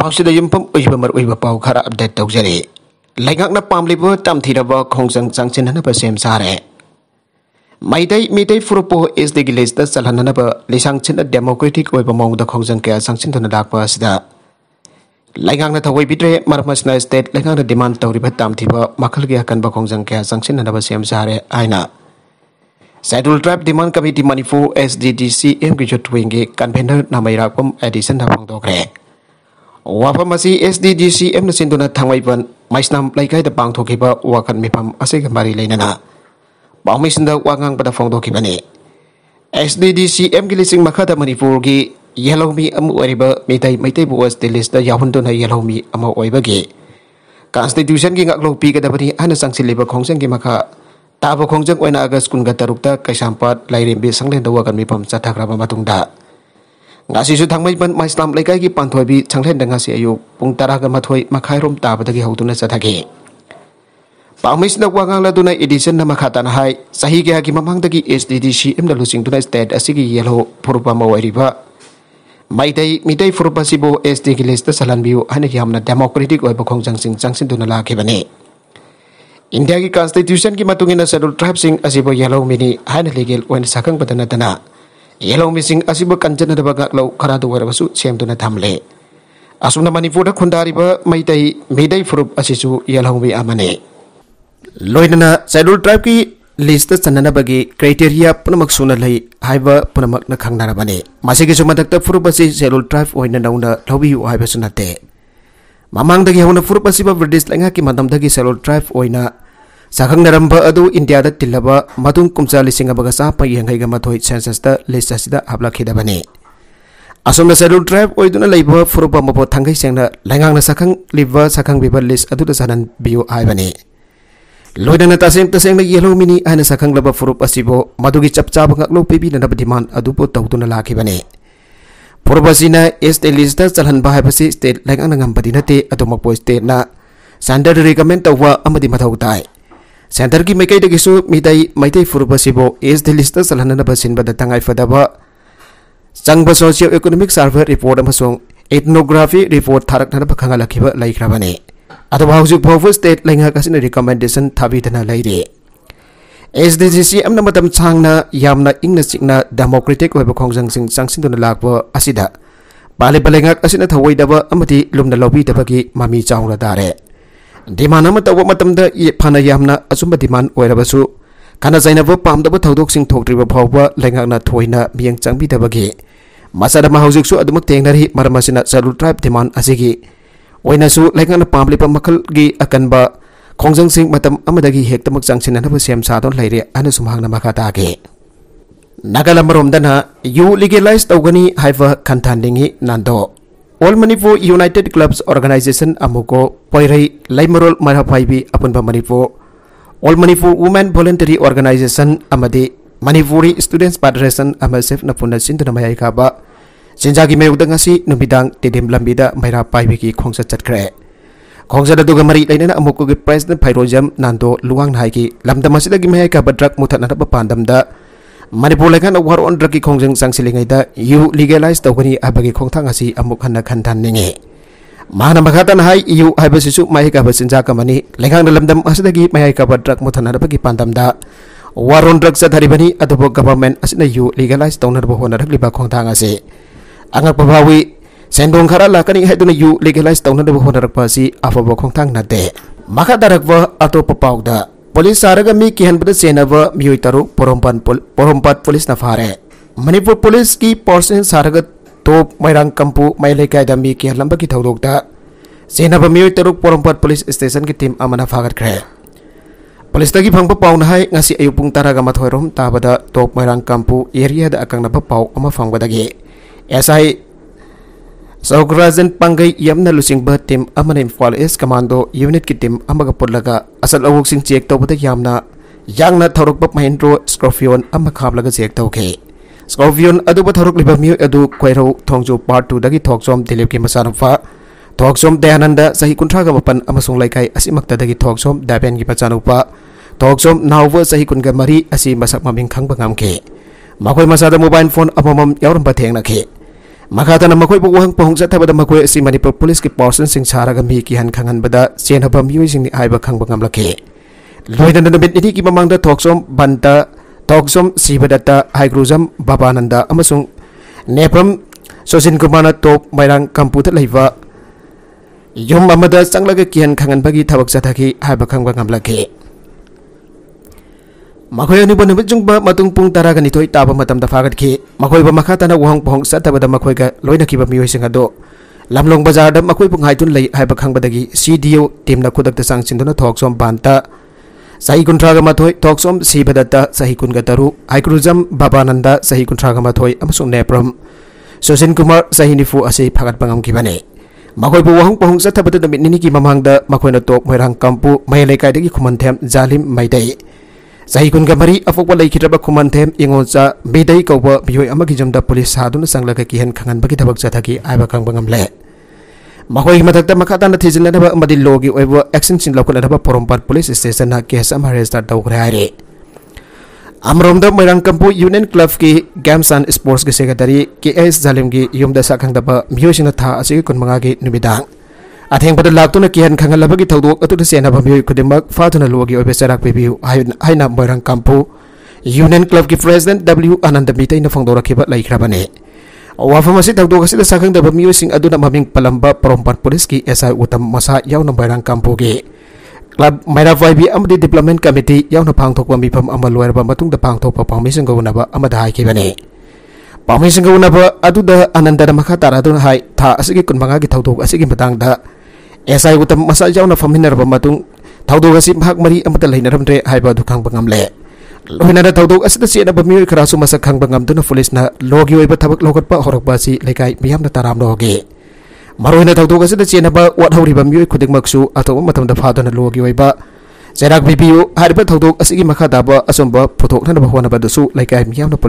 ꯄꯥꯎꯁꯤꯗ ꯌꯨꯝꯐꯝ ꯑꯣꯏꯕ ꯃꯔꯨꯑꯣꯏꯕ ꯄꯥꯎ ꯈꯔ ꯑꯞꯗꯦꯠ ꯇꯧꯖꯔꯤ ꯂꯩꯉꯥꯛꯅ ꯄꯥꯝꯂꯤꯕ ꯇꯝꯊꯤꯔꯕ ꯈꯣꯡꯖꯪ ꯆꯪꯁꯤꯟꯅꯅꯕ ꯁꯦꯝ ꯁꯥꯔꯦ ꯃꯩꯇꯩ ꯃꯤꯇꯩ ꯐꯨꯔꯨꯞꯄꯨ ꯏꯁ ꯂꯤꯁꯇ ꯆꯜꯍꯟꯅꯅꯕ ꯂꯩꯁꯥꯡꯆꯤꯟꯅ ꯗꯦꯃꯣꯀ꯭ꯔꯦꯇꯤꯛ ꯑꯣꯏꯕ ꯃꯑꯣꯡꯗ ꯈꯣꯡꯖꯪ ꯀꯌꯥ ꯆꯪꯁꯤꯟꯗꯨꯅ ꯂꯥꯛꯄ ꯑꯁꯤꯗ ꯂꯩꯉꯥꯛꯅ ꯊꯧꯑꯣꯏ ꯕꯤꯗ꯭ꯔꯦ ꯃꯔꯝ ꯑꯁꯤꯅ ꯁ꯭ꯇꯦꯠ ꯂꯩꯉꯥꯛꯅ ꯗꯤꯃꯥꯟ ꯇꯧꯔꯤꯕ ꯇꯥꯝꯊꯤꯕ ꯃꯈꯜꯒꯤ ꯑꯀꯟꯕ ꯈꯣꯡꯖꯪ ꯀꯌꯥ ꯆꯪꯁꯤꯟꯅꯅꯕ ꯁꯦꯝ ꯁꯥꯔꯦ ꯍꯥꯏꯅ ꯁꯦꯗꯨꯜ ꯇ꯭ꯔꯥꯏꯕ demand committee Manipur S D D C ꯑꯦꯝꯒꯤ ꯖꯨꯠ ꯋꯤꯡꯒꯤ ꯀꯟꯚꯦꯅꯔ ꯅꯥꯃꯩꯔꯥꯛꯄꯝ ꯑꯦꯗꯤꯁꯟꯅ ꯐꯣꯡꯗꯣꯛꯈ꯭ꯔꯦ wafam asi SDGC emna sinduna nam maisnam laikai da pang thokiba wakan mipam ase gambari bang pangmai sinda wangang pada phong thokibani SDGC em gilising makhada manipur gi me amu oriba mitai maitai buwas dilis da yellow yellomi amu gi constitution gi ngak pi kada dabani ana sangsiliba khongsang gi makha tabo khongsang oina agas kun ga tarukta kaisampat lairembi sanglen da wakan ba matung da ngasi su thangmai ban mai islam lekai gi panthoi bi changlen danga se ayu pung tara ga mathoi makhai rom ta ba badagi hotuna sa thagi Pangmis na wangang la dunay edition na makatan hai sahi ge hagi mamang dagi SDDC em da lusing dunay state asigi yelho purba mawari ba mai dai mi dai purba sibo SD gi list salan biu hane yamna democratic oi bakhong jangsing jangsin dunala ke bane India gi constitution gi matungina schedule tribe sing asibo yelho mini hane legal wen sakang badana dana ꯌꯦꯜꯍꯧꯃꯤꯁꯤꯡ ꯑꯁꯤꯕꯨ ꯀꯟꯖꯟꯅꯗꯕ ꯉꯥꯛꯂꯧ ꯈꯔꯗ ꯑꯣꯏꯔꯕꯁꯨ ꯁꯦꯝꯗꯨꯅ ꯊꯝꯂꯦ ꯑꯁꯨꯝꯅ ꯃꯅꯤꯄꯨꯔꯗ ꯈꯨꯟꯗꯥꯔꯤꯕ ꯃꯩꯇꯩ ꯃꯤꯗꯩ ꯐꯨꯔꯨꯞ ꯑꯁꯤꯁꯨ ꯌꯦꯜꯍꯧꯃꯤ ꯑꯃꯅꯤ ꯂꯣꯏꯅꯅ ꯆꯥꯏꯜꯍꯨꯗ ꯇ꯭ꯔꯥꯏꯕꯀꯤ ꯂꯤꯁꯇ ꯆꯟꯅꯅꯕꯒꯤ ꯀ꯭ꯔꯥꯏꯇꯦꯔꯤꯌꯥ ꯄꯨꯝꯅꯃꯛ ꯁꯨꯅ ꯂꯩ ꯍꯥꯏꯕ ꯄꯨꯝꯅꯃꯛꯅ ꯈꯪꯅꯔꯕꯅꯤ ꯃꯁꯤꯒꯤꯁꯨ ꯃꯊꯛꯇ ꯐꯨꯔꯨꯞ ꯑꯁꯤ ꯆꯥꯏꯜꯍꯨꯗ ꯇ꯭ꯔꯥꯏꯕ ꯑꯣꯏꯅ ꯅꯧꯅ ꯂꯧꯕꯤꯌꯨ ꯍꯥꯏꯕꯁꯨ ꯅꯠꯇꯦ ꯃꯃꯥꯡꯗꯒꯤ ꯍꯧꯅ ꯐꯨꯔꯨꯞ ꯑꯁꯤꯕ ꯕ꯭ꯔꯤꯇꯤꯁ ꯂꯩꯉꯥꯛꯀꯤ ꯃꯇꯝꯗꯒꯤ ꯆꯥꯏꯜꯍꯨꯗ ꯇ꯭ꯔꯥꯏꯕ ꯑꯣꯏꯅ सखनम इंडिया कुमचा लिंग चाप यही मथोई सेंसस लिस्ट हाब्लाखने असम सेडूल ट्राइब होना फुरुप मपो थी लैंगा सखंग सखंग लिस्ट अदन बीओ आने लोन तसें तसें येलो मिनी है सखंग फुरुप चप चाब गलो पीबीनब डिमांड तौदन लाखने फुरुप एस्टे लिस्ट चल से स्टेट लैंगा नाते स्टेट सैंडर रिकमें तौब मौ ताय सेंटर की मकईदू मिदई मई फुरबसीबो एस दिल्ली से चलहनब सिंबद तंगाइफदब चंग socio economic survey report ethnography report थारकनब खंगलखिब लेख्रबने अब हजिक स्टेट लेंगक रिकमेंडेशन था एस डी जी सी अम सांगना इन इंगना डेमोक्रेटिक होइब खोंगजंग लाप चांसिंदुना लाकबो असिदा पालिबा लेंगक असिना थवैदब अमति लुमना लौबीदबगी मामी चाउरा ꯗꯤꯃꯥꯟ ꯑꯃ ꯇꯧꯕ ꯃꯇꯝꯗ ꯐꯅ ꯌꯥꯝꯅ ꯑꯆꯨꯝꯕ ꯗꯤꯃꯥꯟ ꯑꯣꯏꯔꯕꯁꯨ ꯀꯥꯟꯅ ꯆꯩꯅꯕ ꯄꯥꯝꯗꯕ ꯊꯧꯗꯣꯛꯁꯤꯡ ꯊꯣꯛꯇ꯭ꯔꯤꯕ ꯐꯥꯎꯕ ꯂꯩꯉꯥꯛꯅ ꯊꯣꯏꯅ ꯃꯤꯠꯌꯦꯡ ꯆꯪꯕꯤꯗꯕꯒꯤ ꯃꯆꯥ ꯑꯃ ꯍꯧꯖꯤꯛꯁꯨ ꯑꯗꯨꯃꯛ ꯊꯦꯡꯅꯔꯤ ꯃꯔꯝ ꯑꯁꯤꯅ ꯆꯂꯨ ꯇ꯭ꯔꯥꯏꯕ ꯗꯤꯃꯥꯟ ꯑꯁꯤꯒꯤ ꯑꯣꯏꯅꯁꯨ ꯂꯩꯉꯥꯛꯅ ꯄꯥꯝꯂꯤꯕ ꯃꯈꯜꯒꯤ ꯑꯀꯟꯕ ꯈꯣꯡꯖꯪꯁꯤꯡ ꯃꯇꯝ ꯑꯃꯗꯒꯤ ꯍꯦꯛꯇꯃꯛ ꯆꯪꯁꯤꯟꯅꯅꯕ ꯁꯦꯝ ꯁꯥꯗꯨꯅ ꯂꯩꯔꯦ ꯍꯥꯏꯅ ꯁꯨꯝꯍꯥꯡꯅ ꯃꯈꯥ ꯇꯥꯒꯦ ꯅꯥꯒꯥꯂꯝ ꯔꯣꯝꯗꯅ ꯌꯨ ꯂꯤꯒꯦꯂꯥꯏꯁ ꯇꯧꯒꯅꯤ ꯍꯥꯏꯕ ꯈꯟꯊꯍꯟꯅꯤꯡꯉꯤ ꯅꯥꯟꯗꯣ all Manipur united clubs organisation अमुको पैरई लाइमरोल मरहफाई अपन Manipur all Manipur women voluntary organisation Manipuri students federation सेफ नपुना मैं खाब चेंजा की मयोगदीदा तेदेम लमीद मैरा पाई की खोस चतरे खोजद मरी लेने अमुक प्राइज फैरोजम नांदो लुवा की लमद ड्रग मूथ पादम Manipur lekan war on drug kong jeng sang silingai da you legalize wani abagi khongthang asi amuk hanna khandan ninge mana makatan hai EU su mai ka basinja kamani lengang dalamdam asidagi mai ka drug muthana da bagi pandam da war on drug sa dharibani adubo government asina you legalize tawnar bo honar liba khongthang asi angak pabawi sendong khara la kani haiduna you legalize tawnar bo honar pa si kong khongthang na de maka darakwa ato papau da police आरग मी किहनबद सेनब मई तरु Porompat Porompat police न फारे Manipur police की पोर्सन सारग तो मैरंग कंपू मैले कायदा मी लंब की थौदोकता सेनब मई तरु पोरोमपत पुलिस स्टेशन की टीम अमना फागत पुलिस की फंग पाउन हाय ngasi ayu pung taraga mathoi rom tabada top mairang kampu area da सौग्राजन पंगे यम लुसिंग टीम अमन इस ईस्ट कमांडो यूनिट की टीम अम पुटग असल अवोक चेक तब यौरप महेंद्रो स्कॉर्पियन खाबल चेक तौके स्कॉर्पियन अब कोईर थोजो पार्ट टू की थोसोम दिलीप की मचानुफा थोसोम दयानंद चाह कुंथ्राग मपन लेकिन थोसोम दबेन की मचानुप थोसोम नाव चाह कुन मरी मसा मम खे मचाद मोबाइल फोन अमम यौरब थेनाखे makata na makoi bu wang pohong jatha bada makoi si manipur police ki sing sara kami kian han kangan bada chen haba sing ni aiba khang bangam laki. loidan na bet ni ki mamang da toksom banta toksom si bada ta haigruzam babananda amasung nepem sosin kumana top mairang lai va. yom amada sang laga kian kangan bagi tabak jatha ki aiba bangam laki. ꯃꯈꯣꯏ ꯑꯅꯤꯕꯨ ꯅꯨꯃꯤꯠ ꯆꯨꯡꯕ ꯃꯇꯨꯡ ꯄꯨꯡ ꯇꯔꯥꯒ ꯅꯤꯊꯣꯏ ꯇꯥꯕ ꯃꯇꯝꯗ ꯐꯥꯒꯠꯈꯤ ꯃꯈꯣꯏꯕꯨ ꯃꯈꯥ ꯇꯥꯅ ꯋꯥꯍꯪ ꯄꯥꯎꯍꯪ ꯆꯠꯇꯕꯗ ꯃꯈꯣꯏꯒ ꯂꯣꯏꯅꯈꯤꯕ ꯃꯤꯑꯣꯏꯁꯤꯡ ꯑꯗꯨ ꯂꯝꯂꯣꯡ ꯕꯖꯥꯔꯗ ꯃꯈꯣꯏꯕꯨ ꯉꯥꯏꯗꯨꯅ ꯂꯩ ꯍꯥꯏꯕ ꯈꯪꯕꯗꯒꯤ ꯁꯤ ꯗꯤ ꯑꯣ ꯇꯤꯝꯅ ꯈꯨꯗꯛꯇ ꯆꯪꯁꯤꯟꯗꯨꯅ ꯊꯣꯛꯁꯣꯝ ꯕꯥꯟꯇ ꯆꯍꯤ ꯀꯨꯟꯊ꯭ꯔꯥꯒ ꯃꯥꯊꯣꯏ ꯊꯣꯛꯁꯣꯝ ꯁꯤꯕꯗꯠꯇ ꯆꯍꯤ ꯀꯨꯟꯒ ꯇꯔꯨꯛ ꯍꯥꯏꯀ꯭ꯔꯨꯖꯝ ꯕꯕꯥꯅꯟꯗ ꯆꯍꯤ ꯀꯨꯟꯊ꯭ꯔꯥꯒ ꯃꯥꯊꯣꯏ ꯑꯃꯁꯨꯡ ꯅꯦꯄ꯭ꯔꯝ ꯁꯨꯁꯤꯟ ꯀꯨꯃꯥꯔ ꯆꯍꯤ ꯅꯤꯐꯨ ꯑꯁꯤ ꯐꯒꯠꯄ ꯉꯝꯈꯤꯕꯅꯤ ꯃꯈꯣꯏꯕꯨ ꯋꯥꯍꯪ ꯄꯥꯎꯍꯪ ꯆꯠꯊꯕꯗ ꯅꯨꯃꯤꯠ ꯅꯤꯅꯤꯒꯤ ꯃꯃꯥꯡꯗ ꯃꯈꯣꯏꯅ ꯇꯣꯞ ꯃꯣꯏꯔꯥꯡ ꯀꯝꯄꯨ ꯃꯌꯥꯏ ꯂꯩꯀꯥꯏꯗꯒꯤ ꯈꯨꯃꯟꯊꯦꯝ ꯖꯥꯂꯤꯝ ꯃꯩꯇꯩ सही कुन मरी अफोप लेखिब खुमथे इंगोच बेदई कौब मिहई जमद पुलिस साधन चंगल कीहन खांगी थबक चथगी आब खबले मई मधक् मखाता थीजिलब लोगी एक्शन लौटनब Porompat police station case register तौरे अमरोम मोरंग कंपू यूनियन क्लब की गेम्स एंड स्पोर्ट्स की सेक्रेटरी के एस जालिम की यूम साखब मियों था कुनमगा की नुदांग Ating pada lakto na kihan kangal labagi tawduk atu dasi ena pamiyo ikudin mag fatu na luwagi oi besarak bibiyo ay na barang kampu. Union Club ki President W. Ananda Mita ina fangdora kibat lai krabane. Wafa masih tahu dua kasih dasakang dapat miyo sing adu nak maming palamba perompak polis ki esai utam masa yau na barang kampu ge. Club Mayra Vibe am di Development Committee yau na pangtok pambi pam amal luar pambatung da pangtok pampami sing gawuna ba amad hai kibane. Pampami sing gawuna ba adu da ananda na makata radun hai ta asigi kun manga ki tahu dua kasih ki batang da. SI Uttam मसा जाउन फमहिनरब मतुंग थौदोग असि भाग मरी अमत लहिनरमद्रे हाइबा दु खांग बंगमले लोहिनर थौदोग असि सेन बमियो खरासु मसा खांग बंगमदुन police ना लोगी ओइब थबक लोगत प होरक बासी लेकाई मियाम ना ताराम लोगे मरोहिन थौदोग असि सेनब वाट हौरिब मियो खुदिक मक्सु अथोब मतम द फादन लोगी ओइब ꯆꯩꯔꯥꯛ ꯕꯤꯄꯤꯌꯨ ꯍꯥꯏꯔꯤꯕ ꯊꯧꯗꯣꯛ ꯑꯁꯤꯒꯤ ꯃꯈꯥ ꯇꯥꯕ ꯑꯆꯨꯝꯕ ꯄꯨꯊꯣꯛꯅꯅꯕ ꯍꯣꯠꯅꯕꯗꯁꯨ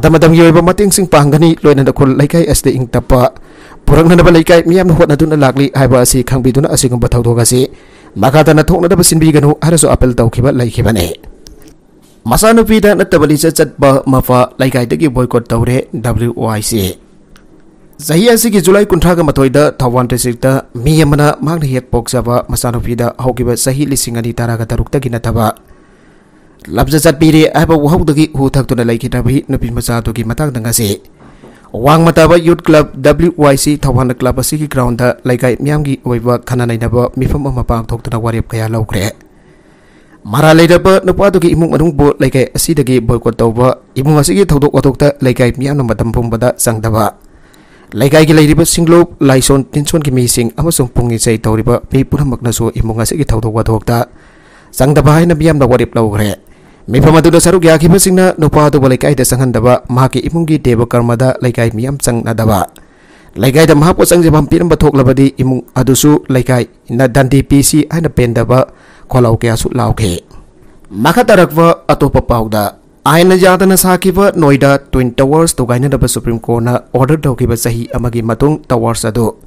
ꯂꯩꯀꯥꯏ ꯃꯤꯌꯥꯝꯅ ꯄꯨꯂꯤꯁꯀꯤꯗꯃꯛ ꯃꯇꯝ ꯃꯇꯝꯒꯤ ꯑꯣꯏꯕ ꯃꯇꯦꯡꯁꯤꯡ ꯄꯥꯡꯒꯅꯤ ꯂꯣꯏꯅꯅ ꯈꯨꯜ ꯂꯩꯀꯥꯏ ꯑꯁꯤꯗ ꯏꯪ ꯇꯞꯄ ꯄꯨꯔꯛꯅꯅꯕ ꯂꯩꯀꯥꯏ ꯃꯤꯌꯥꯝꯅ ꯍꯣꯠꯅꯗꯨꯅ ꯂꯥꯛꯂꯤ ꯍꯥꯏꯕ ꯑꯁꯤ ꯈꯪꯕꯤꯗꯨꯅ ꯑꯁꯤꯒꯨꯝꯕ ꯊꯧꯗꯣꯛ ꯑꯁꯤ ꯃꯈꯥ ꯇꯥꯅ ꯊꯣꯛꯅꯗꯕ ꯁꯤꯟꯕꯤꯒꯅꯨ ꯍꯥꯏꯅꯁꯨ ꯑꯥꯄꯤꯜ ꯇꯧꯈꯤꯕ ꯂꯩꯈꯤꯕꯅꯤ ꯃꯆꯥꯅꯨꯄꯤꯗ ꯅꯠꯇꯕ ꯂꯤꯆꯠ ꯆꯠꯄ ꯃꯄꯥ ꯂꯩꯀꯥꯏꯗꯒꯤ ꯕꯣꯏꯀꯣꯠ ꯇꯧꯔꯦ ꯗꯕ꯭ꯂꯤꯎ ꯑꯥꯏ ꯁꯤ ꯆꯍꯤ ꯑꯁꯤꯒꯤ ꯖꯨꯂꯥꯏ ꯀꯨꯟꯊ꯭ꯔꯥꯒ ꯃꯥꯊꯣꯏꯗ ꯊꯧꯕꯥꯜ ꯗꯤꯁꯇ꯭ꯔꯤꯛꯇ ꯃꯤ ꯑꯃꯅ ꯃꯍꯥꯛꯅ ꯍꯦꯛ ꯄꯣꯛꯆꯕ ꯃꯆꯥꯅꯨꯄꯤꯗ ꯍꯧꯈꯤꯕ ꯆꯍꯤ ꯂꯤꯁꯤꯡ ꯑꯅꯤ ꯇꯔꯥꯒ ꯇꯔꯨꯛꯇꯒꯤ ꯅꯠꯇꯕ ꯂꯝꯆꯠ ꯆꯠꯄꯤꯔꯦ ꯍꯥꯏꯕ ꯋꯥꯍꯧꯗꯒꯤ ꯍꯨ ꯊꯛꯇꯨꯅ ꯂꯩꯈꯤꯗ꯭ꯔꯕꯤ ꯅꯨꯄꯤ ꯃꯆꯥ ꯑꯗꯨꯒꯤ ꯃꯇꯥꯡꯗ ꯉꯁꯤ वांगमताबा youth club W Y C थवान क्लब की ग्राउंड लेकाय म्याम मिफम अम पाथोना क्या लौरे मारा लेरब नुपाद की इमुंग मनुंग लेकाय असीदगी बॉयकॉट तौब इमुंग असीगी थौदोक वाथोकता चंगदब लेकाय की लेरिब सिंगलोब लाइसोन की मीसिंग अमसुंग पुंग इचै तौरिब मी पुनमकनसु इमुंग असीगी है म्याम वारेब Mipama tu dosa rugi akibat singna nupah tu boleh kai desangan daba mahaki imungi debo karma da laikai miam sang na daba. Laikai da mahapu sang jebam piram batok labadi imung adusu laikai na dandi PC aina pen daba kolau ke asut lau ke. Maka tarakwa atau papau da aina jata na saki va noida twin towers tu gaina daba supreme court na order dau kibat sahi amagi matung towers adu.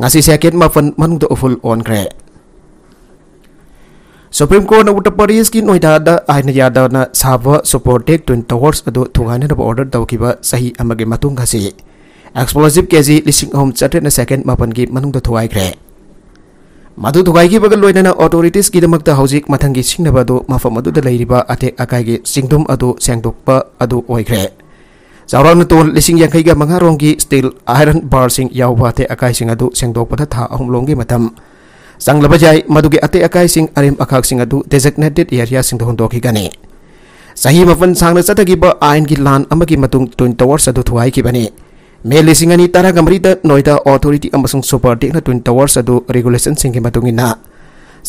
Ngasih sakit mafan manung tu full on kre. Supreme court ने उत्तर प्रदेश की नोएडाद आईन यादव साब Supertech twin towers थोगानब order तौकीब सही से explosive जी लिंग अहम चतरेट सेकेंड मापन की थोगाइग्रे मधु थोगाइब लोन ऑटोरीटीस की हजिक की सिंगनब मफम अटे अकाय की चिंगदम सेंदोप चौरान तोल लिंग मंगा मंगारों की स्टील आयरन बार अटे अकाय सेंदोप था अहमलों की चलब जाए मे अत अकाई अरम अखा डेजेक्नेटेड एरिया हूंदोगी चाही मपन सा चतगीब आईन की लाइन ट्विन टवर्स थुआईबी मे लिंग तरह मरीद नोद ऑथोरीटी सुपर टेक्न twin towers regulation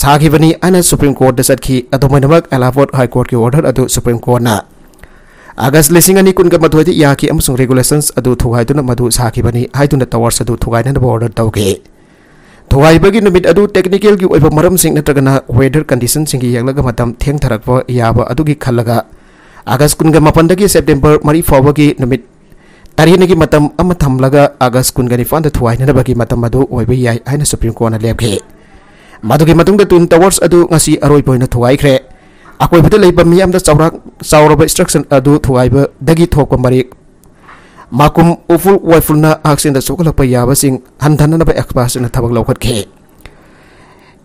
supreme court चतखी अलाहाबाद हाई कोर्ट की ऑर्डर सुप्रीम कोर्ट अगस्त लिंगनी कुल मधुदी या रेगुलेसन थुगाई मधु सावर्स थुगाइन ऑर्डर तौगी थोगाइबगी नुमित अदु टेक्निकल की मरमसिंग वेदर कंडीशन सिंह मतम थरप याब याबा अदुगी खल्लगा अगस्त कुनगा मरी फाव की तरह की अम थमलगा अगस्त निफान द थुवाइनबगी सुप्रीम कोर्टना लेबगे मदुगी तुन टवर्स अदु ngasi aroi boina लेबा मियाम द चौरा इंस्ट्रक्शन अदु थुवाइबा दगी मरी माकुम उफुल वाइफुलना हकसिंग सोगलप याबसिंग हंधननब एक्सपर्ट्सना थबक लौखटखे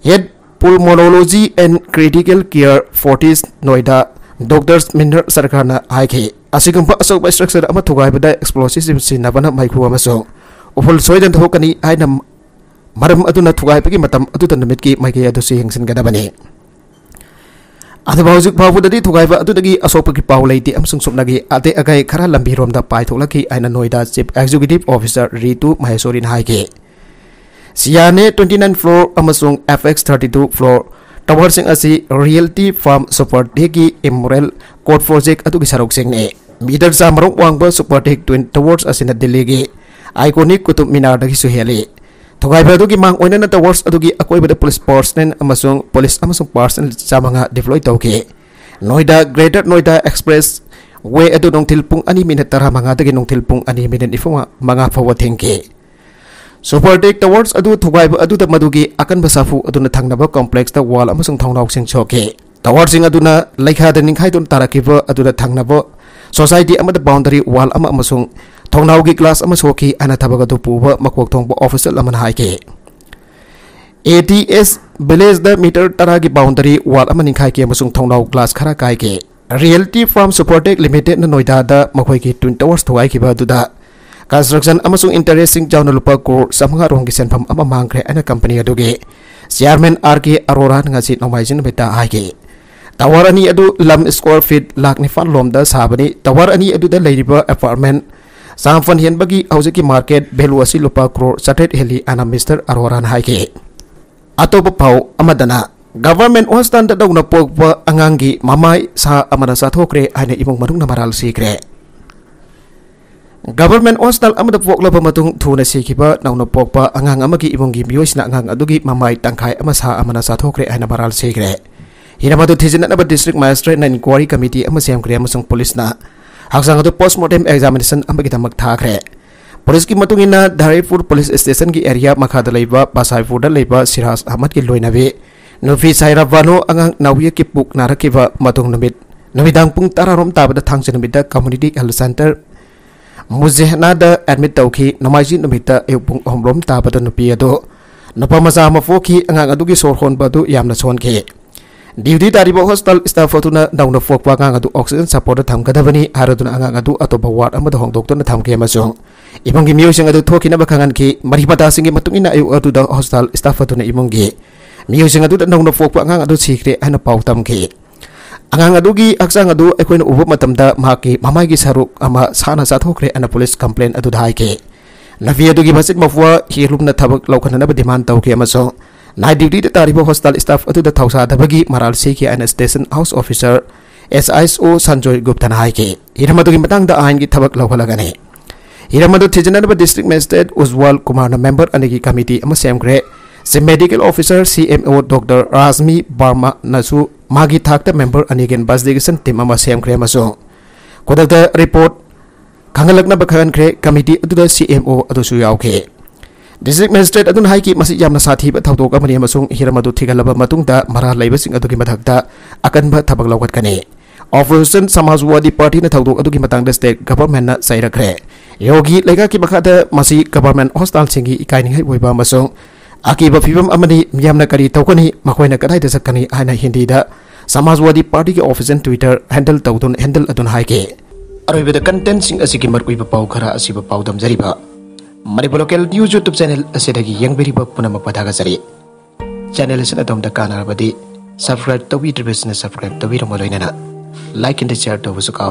head pulmonology and critical care Fortis Noida doctors मिनर सरकारना हाइखे असिगुम असोब स्ट्रक्चर अम थुगाइबदा एक्सप्लोसिव सिनबना माइखु अमसो उफुल सोइदन थोकनी आइनम मरम अदुना थुगाइबगी मतम अदुतन मिटकी माइखे अदुसि हेंसिन गदबने ꯑꯗꯨꯕꯨ ꯍꯧꯖꯤꯛ ꯐꯥꯎꯕꯗꯗꯤ ꯊꯨꯒꯥꯏꯕ ꯑꯗꯨꯗꯒꯤ ꯑꯁꯣꯛꯄꯒꯤ ꯄꯥꯎ ꯂꯩꯇꯦ ꯑꯃꯁꯨꯡ ꯁꯨꯞꯅꯒꯤ ꯑꯇꯩ ꯑꯀꯥꯏ ꯈꯔ ꯂꯝꯕꯤꯔꯣꯝꯗ ꯄꯥꯏꯊꯣꯛꯂꯛꯈꯤ ꯍꯥꯏꯅ Noida chief executive officer Ritu ꯃꯍꯦꯁꯣꯔꯤꯅ ꯍꯥꯏꯈꯤ ꯁꯤꯌꯥꯅꯦ ꯇ꯭ꯋꯦꯟꯇꯤ ꯅꯥꯏꯟ ꯐ꯭ꯂꯣꯔ ꯑꯃꯁꯨꯡ Apex thirty two floor ꯇꯋꯔꯁꯤꯡ ꯑꯁꯤ ꯔꯤꯌꯦꯜꯇꯤ ꯐꯥꯔꯝ ꯁꯨꯄꯔ ꯇꯦꯛꯀꯤ ꯏꯃꯣꯔꯦꯜ ꯀꯣꯔꯠ ꯄ꯭ꯔꯣꯖꯦꯛ ꯑꯗꯨꯒꯤ ꯁꯔꯨꯛꯁꯤꯡꯅꯤ ꯃꯤꯇꯔ ꯆꯥꯝꯃꯔꯣꯝ ꯋꯥꯡꯕ ꯁꯨꯄꯔ ꯇꯦꯛ ꯇ꯭ꯋꯤꯟ ꯇꯋꯔꯁ ꯑꯁꯤꯅ ꯗꯤꯜꯂꯤꯒꯤ ꯑꯥꯏꯀꯣꯅꯤꯛ ꯀꯨꯇꯨꯕ ꯃꯤꯅꯥꯔꯗꯒꯤꯁꯨ ꯍꯦꯜꯂꯤ Tokai pada mang wena nata wars atuki akoi pada polis personnel amasung polis amasung personnel sama nga deploy tauke. Noida Greater Noida Express we adu nong tilpung ani minat tara mga tuki nong tilpung ani minat ifu mga fawa tengke. Super take the adu thugai bu adu tamadu gi akan basafu adu na thangna ba complex ta wal amasung thongna oxing choke. The adu na laikha da ningkhai tun tarakiba adu na thangna society amade boundary wal ama amasung थौना की class सोखी अनाथ पुब मकोथों official A T S village metre तरह की boundary ward निखाके थौना class खर कायगे realty firm Supertech limited Noida मई की ट्विन टवर्स थोद कंस्ट्रक्शन इंटरेस्ट जाऊन लुप क्रोर चमगा रोह की सेंफम मांगे कंपनी अगे चेयरमें आर के अरोरा नोमाजे टवर अनी लम स्क्वायर फीट लाख निफा लोम साबनी टवर अनी samfan henbagi haujiki market value asi lupa crore sathet heli ana mr aroran haike atopa pau amadana government wastan da dauna pokpa angangi mamai sa amada sa thokre ane imong manung na maral sikre government hostel amada pokla ba matung thuna sikiba nauna pokpa angang amagi imong gi miyoisna angang adugi mamai tangkhai ama sa amana sa thokre ane maral sikre ꯍꯤꯔꯃꯗꯨ ꯊꯤꯖꯤꯟꯅꯅꯕ district ꯃꯦꯖꯤꯁꯇ꯭ꯔꯦꯠꯅ inquiry committee ꯑꯃ ꯁꯦꯝꯈ꯭ꯔꯦ police na. हाजंग postmortem examination थारे police की मतुंगा Dharipur police station की एरिया मखाद बासाईपुर सिराज अहमद की लोनवे नुफी सैर वानो अंग नवय की पुक नारीदा पु तरारोम ताबद कम्युनिटी हेल्थ सेंटर मुजेहनाद एडमिट तौर नमाजी नुमित एय पु अहमरोम ताबद नुपी नुप मजा फोखी अगर अगर सोर हों सोखे duty dari bawah hostel staff itu na down the fork warga ngadu oxygen support tham kada bani hari ngadu atau bawa amu dah hongdok tu na tham ibang gimio sih ngadu thoki na bakangan ki mari pada asingi matungi na ayu atau dah hospital staff itu na ibang gim gimio sih ngadu down the warga ngadu sihre ana pau tham ki ngadu gi aksa ngadu ekuin ubu matam da mahki mama gi saruk ama sana satu kre ana police complain atau dahai ki Nafia tu gi basit mafua hirup na thabak lau kana na man tau ki night ꯗ꯭ꯌꯨꯇꯤꯗ ꯇꯥꯔꯤꯕ hospital staff ꯑꯗꯨꯗ ꯊꯧꯁꯥꯗꯕꯒꯤ ꯃꯔꯥꯜ ꯁꯤꯈꯤ ꯑꯩꯅ station house S H O Sanjay Gupta है हिरम आयन की थबक लौहलगने हिरम थीजनब district magistrate Ujjwal Kumar member अने की कमिटी सेमग्रे से medical officer C M O doctor Rajmi Verma मागी थाकता मेंबर अने की इन्वेस्टिगेशन टीम सेमग्रे खुद रिपोर्ट खालनब खनख्रे कमीटी सी एम ओ अगे district magistrate aduna haiki masih jamna sathi ba thautok amani amasung hiram adu thigalaba matung da marah laiba sing adu ki madhak da akanba thabak lawat kane opposition samajwadi party na thautok adu ki matang state government na saira kre yogi leka ki bakha da masih government hostal singi ikai ni hai boiba amasung akiba phibam amani miyamna kari thaukani makhoi na kadai da sakani aina hindi da samajwadi party ki opposition twitter handle thautun handle adun haike aroi be da content sing asiki mar koi ba pau khara asiba dam jari ba Manipur local news YouTube channel यंगीब पुनम पदागजर channel कानी subscribe तौर तो से तो like and share तब तो का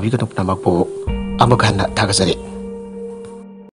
नुकनमु हागजरें